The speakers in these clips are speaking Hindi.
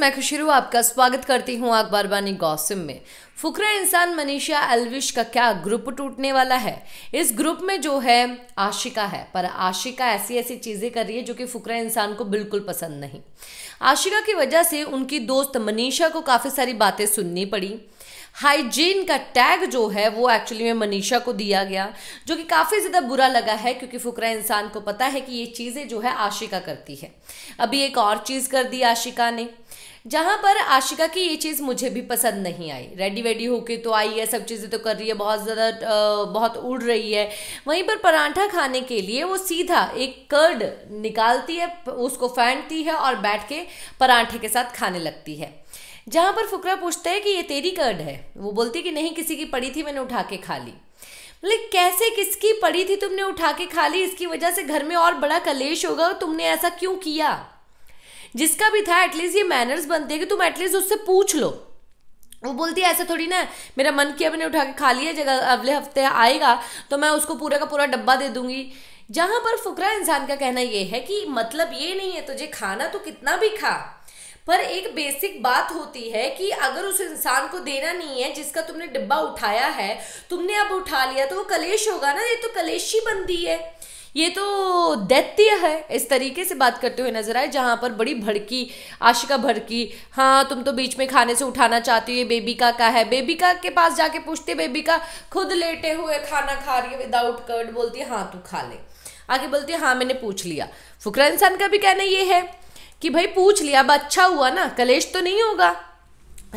मैं खुशरू आपका स्वागत करती हूँ अखबार गौसिम में फुकरा इंसान मनीषा एलविश का क्या ग्रुप टूटने वाला है इस ग्रुप में जो है आशिका है पर आशिका ऐसी ऐसी चीज़ें कर रही है जो कि फुकरा इंसान को बिल्कुल पसंद नहीं आशिका की वजह से उनकी दोस्त मनीषा को काफ़ी सारी बातें सुननी पड़ी हाइजीन का टैग जो है वो एक्चुअली में मनीषा को दिया गया जो कि काफ़ी ज़्यादा बुरा लगा है क्योंकि फुकरा इंसान को पता है कि ये चीज़ें जो है आशिका करती है अभी एक और चीज़ कर दी आशिका ने जहाँ पर आशिका की ये चीज़ मुझे भी पसंद नहीं आई रेडी वेडी होके तो आई है सब चीज़ें तो कर रही है बहुत ज़्यादा बहुत उड़ रही है वहीं पर पराठा खाने के लिए वो सीधा एक कर्ड निकालती है उसको फेंटती है और बैठ के पराठे के साथ खाने लगती है जहाँ पर फुकरा पूछता है कि ये तेरी कर्ड है वो बोलती कि नहीं किसी की पड़ी थी मैंने उठा के खा ली मतलब कैसे किसकी पड़ी थी तुमने उठा के खा ली इसकी वजह से घर में और बड़ा कलेश होगा और तुमने ऐसा क्यों किया जिसका भी था एटलीस्ट ये मैनर्स बनते हैं कि तुम एटलीस्ट उससे पूछ लो वो बोलती है ऐसा थोड़ी ना मेरा मन किया मैंने उठा के खा लिया जगह अगले हफ्ते आएगा तो मैं उसको पूरा का पूरा डब्बा दे दूंगी जहां पर फुकरा इंसान का कहना यह है कि मतलब ये नहीं है तुझे खाना तो कितना भी खा पर एक बेसिक बात होती है कि अगर उस इंसान को देना नहीं है जिसका तुमने डिब्बा उठाया है तुमने अब उठा लिया तो वो कलेश होगा ना ये तो कलेशी बनती है ये तो दैत्य है इस तरीके से बात करते हुए नजर आए जहाँ पर बड़ी भड़की आशिका भड़की हाँ तुम तो बीच में खाने से उठाना चाहती हो ये बेबी का का है बेबी का के पास जाके पूछते बेबी का खुद लेटे हुए खाना खा रही है विदाउट कर्ड बोलती है हाँ तू खा ले आगे बोलती है हाँ मैंने पूछ लिया फुकरा इंसान का भी कहना ये है कि भाई पूछ लिया अब अच्छा हुआ ना कलेश तो नहीं होगा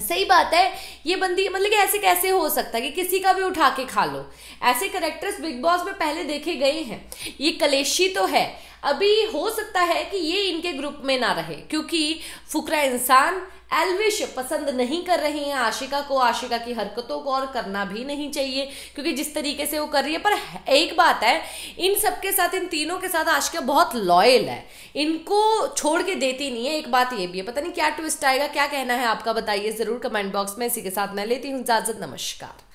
सही बात है ये बंदी मतलब कि ऐसे कैसे हो सकता है कि किसी का भी उठा के खा लो ऐसे करेक्टर्स बिग बॉस में पहले देखे गए हैं ये कलेशी तो है अभी हो सकता है कि ये इनके ग्रुप में ना रहे क्योंकि फुकरा इंसान एलविश पसंद नहीं कर रही हैं आशिका को आशिका की हरकतों को और करना भी नहीं चाहिए क्योंकि जिस तरीके से वो कर रही है पर एक बात है इन सबके साथ इन तीनों के साथ आशिका बहुत लॉयल है इनको छोड़ के देती नहीं है एक बात ये भी है पता नहीं क्या ट्विस्ट आएगा क्या कहना है आपका बताइए ज़रूर कमेंट बॉक्स में इसी के साथ मैं लेती हूँ इजाज़त नमस्कार